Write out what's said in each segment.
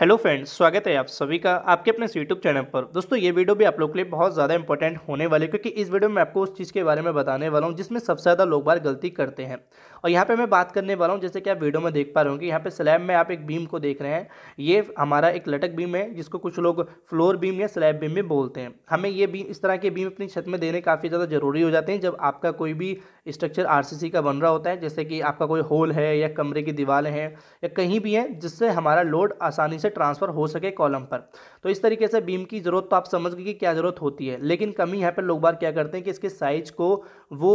hello friends स्वागत है आप सभी का आपके अपने यूट्यूब चैनल पर दोस्तों ये वीडियो भी आप लोग के लिए बहुत ज़्यादा इंपॉर्टेंट होने वाले क्योंकि इस वीडियो में आपको उस चीज़ के बारे में बताने वाला हूँ जिसमें सबसे ज़्यादा लोग बार गलती करते हैं और यहाँ पे मैं बात करने वाला हूँ जैसे कि आप वीडियो में देख पा रहे हो कि यहाँ पे स्लैब में आप एक बीम को देख रहे हैं ये हमारा एक लटक बीम है जिसको कुछ लोग फ्लोर बीम या स्लैब बीम भी बोलते हैं हमें ये बीम इस तरह के बीम अपनी छत में देने काफ़ी ज़्यादा ज़रूरी हो जाते हैं जब आपका कोई भी स्ट्रक्चर आर का बन रहा होता है जैसे कि आपका कोई होल है या कमरे की दीवार हैं या कहीं भी हैं जिससे हमारा लोड आसानी से ट्रांसफ़र हो सके कॉलम पर तो इस तरीके से बीम की ज़रूरत तो आप समझ गए कि क्या ज़रूरत होती है लेकिन कमी यहाँ पर लोग बार क्या करते हैं कि इसके साइज़ को वो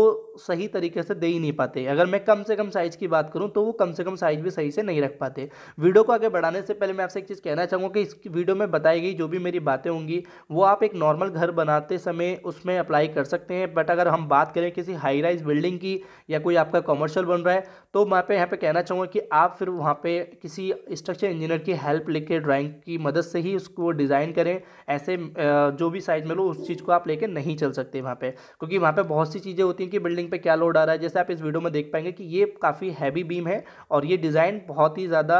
सही तरीके से दे ही नहीं पाते अगर मैं कम से कम साइज़ की बात करूँ तो वो कम से कम साइज़ भी सही से नहीं रख पाते वीडियो को आगे बढ़ाने से पहले मैं आपसे एक चीज़ कहना चाहूँगा कि इस वीडियो में बताई गई जो भी मेरी बातें होंगी वो आप एक नॉर्मल घर बनाते समय उसमें अप्लाई कर सकते हैं बट अगर हम बात करें किसी हाई राइज बिल्डिंग की या कोई आपका कॉमर्शियल बन रहा है तो मैं पे यहाँ पे कहना चाहूँगा कि आप फिर वहाँ पे किसी स्ट्रक्चर इंजीनियर की हेल्प ले लेके ड्राइंग की मदद से ही उसको डिज़ाइन करें ऐसे जो भी साइज़ में लो उस चीज़ को आप लेके नहीं चल सकते वहाँ पे क्योंकि वहाँ पे बहुत सी चीज़ें होती हैं कि बिल्डिंग पे क्या लोड आ रहा है जैसे आप इस वीडियो में देख पाएंगे कि ये काफ़ी हैवी बीम है और ये डिज़ाइन बहुत ही ज़्यादा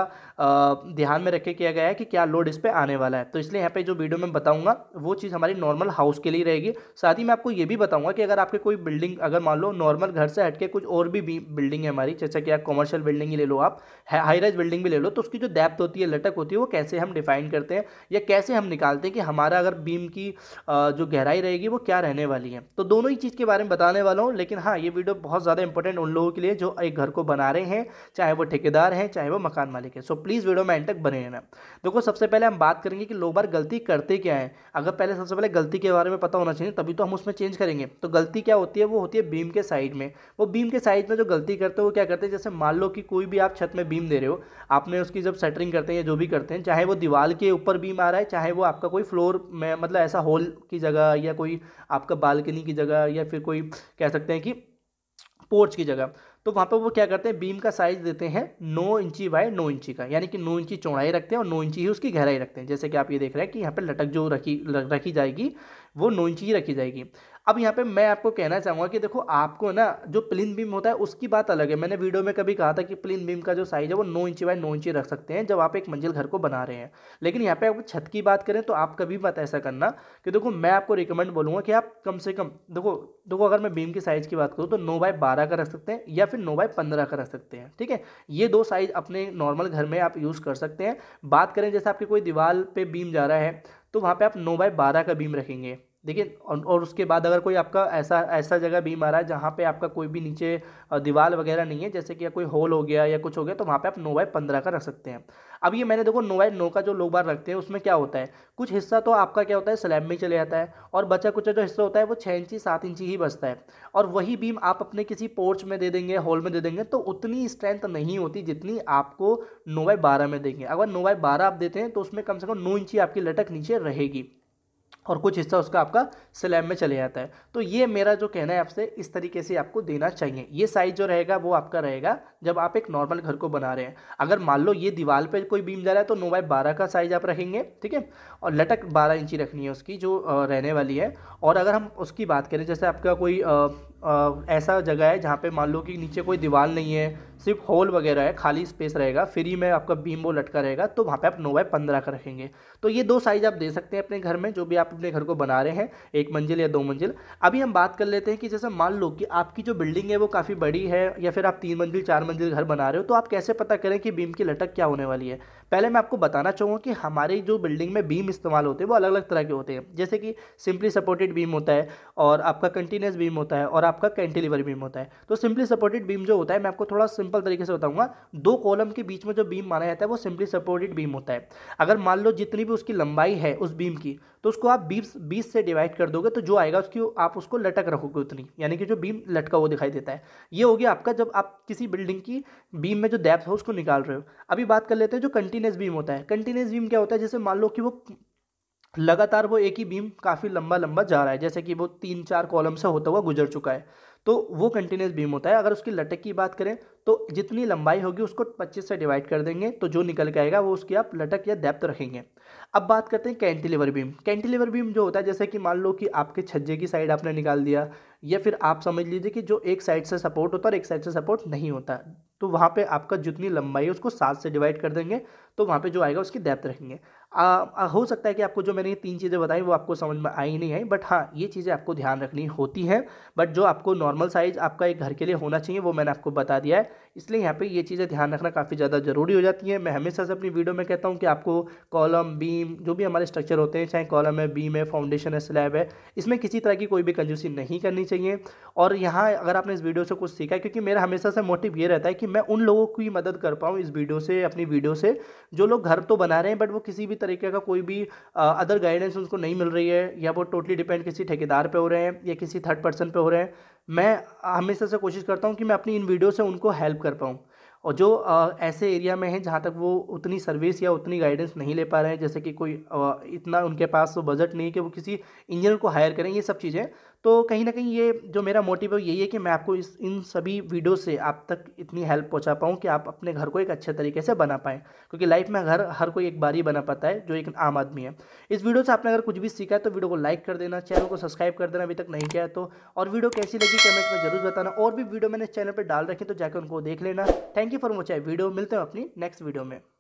ध्यान में रखे किया गया है कि क्या लोड इस पर आने वाला है तो इसलिए यहाँ पर जो वीडियो में बताऊँगा वो चीज़ हमारी नॉर्मल हाउस के लिए रहेगी साथ ही मैं आपको ये भी बताऊँगा कि अगर आपके कोई बिल्डिंग अगर मान लो नॉर्मल घर से हटके कुछ और भी बिल्डिंग है हमारी जैसे कि आप कॉमर्शियल बिल्डिंग ही ले लो आप हाई राइज बिल्डिंग भी ले लो तो उसकी जो डेप्थ होती है लटक होती है वो कैसे हम डिफाइन करते हैं या कैसे हम निकालते हैं कि हमारा अगर बीम की जो गहराई रहेगी वो क्या रहने वाली है तो दोनों ही चीज़ के बारे में बताने वाला हूँ लेकिन हाँ ये वीडियो बहुत ज़्यादा इंपॉर्टेंट उन लोगों के लिए जो एक घर को बना रहे हैं चाहे वो ठेकेदार हैं चाहे वो मकान मालिक है सो प्लीज़ वीडियो में एंड तक बने रहना देखो सबसे पहले हम बात करेंगे कि लोग बार गलती करते क्या है अगर पहले सबसे पहले गलती के बारे में पता होना चाहिए तभी तो हम उसमें चेंज करेंगे तो गलती क्या होती है वो होती है बीम के साइड में वो बीम के साइड में जो गलती करते हैं वो क्या करते हैं जैसे मान लो कि कोई भी आप छत में बीम दे रहे हो आपने उसकी जब सेटरिंग करते हैं या जो भी करते हैं देन चाहे वो दीवार के ऊपर बीम आ रहा है चाहे वो आपका कोई फ्लोर में मतलब ऐसा हॉल की जगह या कोई आपका बालकनी की जगह या फिर कोई कह सकते हैं कि पोर्च की जगह तो वहाँ पे वो क्या करते हैं बीम का साइज देते हैं नौ इंची बाय नौ इंची का यानी कि नौ इंची चौड़ाई रखते हैं और नौ इंची ही उसकी गहराई रखते हैं जैसे कि आप ये देख रहे हैं कि यहाँ पे लटक जो रखी रखी जाएगी वो नौ इंची ही रखी जाएगी अब यहाँ पे मैं आपको कहना चाहूँगा कि देखो आपको ना जो प्लिन बीम होता है उसकी बात अलग है मैंने वीडियो में कभी कहा था कि प्लिन बीम का जो साइज़ है वो नौ इंची बाय नौ इंची रख सकते हैं जब आप एक मंजिल घर को बना रहे हैं लेकिन यहाँ पे आप छत की बात करें तो आप कभी मत ऐसा करना कि देखो मैं आपको रिकमेंड बोलूँगा कि आप कम से कम देखो देखो अगर मैं बीम की साइज़ की बात करूँ तो नौ बाय बारह का रख सकते हैं या फिर नौ बाय पंद्रह का रख सकते हैं ठीक है ये दो साइज़ अपने नॉर्मल घर में आप यूज़ कर सकते हैं बात करें जैसे आपकी कोई दीवार पर बीम जा रहा है तो वहाँ पर आप नौ बाय बारह का बीम रखेंगे देखिए और उसके बाद अगर कोई आपका ऐसा ऐसा जगह बीम आ रहा है जहाँ पे आपका कोई भी नीचे दीवार वगैरह नहीं है जैसे कि कोई होल हो गया या कुछ हो गया तो वहाँ पे आप नो बाई पंद्रह का रख सकते हैं अब ये मैंने देखो नो बाई नौ का जो लोग बार रखते हैं उसमें क्या होता है कुछ हिस्सा तो आपका क्या होता है स्लैब में चले जाता है और बचा कुचा जो हिस्सा होता है वो छः इंची सात इंची ही बचता है और वही बीम आप अपने किसी पोर्च में दे देंगे हॉल में दे देंगे तो उतनी स्ट्रेंथ नहीं होती जितनी आपको नो बाई बारह में देंगे अगर नो बाई बारह आप देते हैं तो उसमें कम से कम नौ इंची आपकी लटक नीचे रहेगी और कुछ हिस्सा उसका आपका स्लैब में चले जाता है तो ये मेरा जो कहना है आपसे इस तरीके से आपको देना चाहिए ये साइज जो रहेगा वो आपका रहेगा जब आप एक नॉर्मल घर को बना रहे हैं अगर मान लो ये दीवार पे कोई बीम जा रहा है तो नौ बाई बारह का साइज आप रखेंगे ठीक है और लटक बारह इंची रखनी है उसकी जो रहने वाली है और अगर हम उसकी बात करें जैसे आपका कोई आ, आ, ऐसा जगह है जहाँ पर मान लो कि नीचे कोई दीवार नहीं है सिर्फ होल वगैरह है खाली स्पेस रहेगा फ्री में आपका बीम वो लटका रहेगा तो वहाँ पर आप नौ बाई पंद्रह का रखेंगे तो ये दो साइज आप दे सकते हैं अपने घर में जो भी आप अपने घर को बना रहे हैं एक मंजिल या दो मंजिल अभी हम बात कर लेते हैं कि जैसे मान लो कि आपकी जो बिल्डिंग है वो काफ़ी बड़ी है या फिर आप तीन मंजिल चार मंजिल घर बना रहे हो तो आप कैसे पता करें कि बीम की लटक क्या होने वाली है पहले मैं आपको बताना चाहूँगा कि हमारी जो बिल्डिंग में बीम इस्तेमाल होते हैं वो अलग अलग तरह के होते हैं जैसे कि सिंपली सपोर्टेड बीम होता है और आपका कंटिन्यूस बीम होता है और आपका कैंटिलीवर बीम होता है तो सिंपली सपोर्टेड बीम जो होता है मैं आपको थोड़ा सिंपल तरीके से बताऊँगा दो कॉलम के बीच में जो बीम माना जाता है वो सिंपली सपोर्टेड बीम होता है अगर मान लो जितनी भी उसकी लंबाई है उस बीम की तो उसको आप बीस बीस से डिवाइड कर दोगे तो जो आएगा उसकी आप उसको लटक रखोगे उतनी यानी कि जो बीम लटका हुआ दिखाई देता है ये हो गया आपका जब आप किसी बिल्डिंग की बीम में जो डेप्थ हो उसको निकाल रहे हो अभी बात कर लेते हैं जो कंटिन्यू कंटिन्यूस बीम होता है कंटिन्यूस बीम क्या होता है जैसे मान लो कि वो लगातार वो एक ही बीम काफ़ी लंबा लंबा जा रहा है जैसे कि वो तीन चार कॉलम से होता हुआ गुजर चुका है तो वो कंटिन्यूस बीम होता है अगर उसकी लटक की बात करें तो जितनी लंबाई होगी उसको 25 से डिवाइड कर देंगे तो जो निकल के आएगा वो उसकी आप लटक या डेप्थ रखेंगे अब बात करते हैं कैंटिलीवर बीम कैंटिलीवर बीम जो होता है जैसे कि मान लो कि आपके छज्जे की साइड आपने निकाल दिया या फिर आप समझ लीजिए कि जो एक साइड से सपोर्ट होता है और एक साइड से सपोर्ट नहीं होता तो वहाँ पे आपका जितनी लंबाई है उसको सात से डिवाइड कर देंगे तो वहाँ पे जो आएगा उसकी डेप्थ रखेंगे आ, आ, हो सकता है कि आपको जो मैंने ये तीन चीज़ें बताई वो आपको समझ में आई नहीं आई बट हाँ ये चीज़ें आपको ध्यान रखनी होती हैं बट जो आपको नॉर्मल साइज़ आपका एक घर के लिए होना चाहिए वो मैंने आपको बता दिया है इसलिए यहाँ पे ये चीज़ें ध्यान रखना काफ़ी ज़्यादा ज़रूरी हो जाती है मैं हमेशा से अपनी वीडियो में कहता हूँ कि आपको कॉलम बीम जो भी हमारे स्ट्रक्चर होते हैं चाहे कॉलम है बीम है फाउंडेशन है स्लैब है इसमें किसी तरह की कोई भी कंजूसी नहीं करनी चाहिए और यहाँ अगर आपने इस वीडियो से कुछ सीखा है क्योंकि मेरा हमेशा से मोटिव ये रहता है कि मैं उन लोगों की मदद कर पाऊँ इस वीडियो से अपनी वीडियो से जो लोग घर तो बना रहे हैं बट वो किसी भी तरीके का कोई भी अदर गाइडेंस उनको नहीं मिल रही है या वो टोटली डिपेंड किसी ठेकेदार पे हो रहे हैं या किसी थर्ड पर्सन पे हो रहे हैं मैं हमेशा से कोशिश करता हूँ कि मैं अपनी इन वीडियो से उनको हेल्प कर पाऊँ और जो आ, ऐसे एरिया में है जहाँ तक वो उतनी सर्विस या उतनी गाइडेंस नहीं ले पा रहे हैं जैसे कि कोई आ, इतना उनके पास तो बजट नहीं कि वो किसी इंजीनियर को हायर करें ये सब चीज़ें तो कहीं ना कहीं ये जो मेरा मोटिव है यही है कि मैं आपको इस इन सभी वीडियो से आप तक इतनी हेल्प पहुंचा पाऊँ कि आप अपने घर को एक अच्छे तरीके से बना पाएँ क्योंकि लाइफ में घर हर कोई एक बार ही बना पाता है जो एक आम आदमी है इस वीडियो से आपने अगर कुछ भी सीखा है तो वीडियो को लाइक कर देना चैनल को सब्सक्राइब कर देना अभी तक नहीं किया तो और वीडियो कैसी लगी कमेंट में जरूर बताना और भी वीडियो मैंने चैनल पर डाल रखी तो जाकर उनको देख लेना thank you for watching video मिलते हैं अपनी नेक्स्ट वीडियो में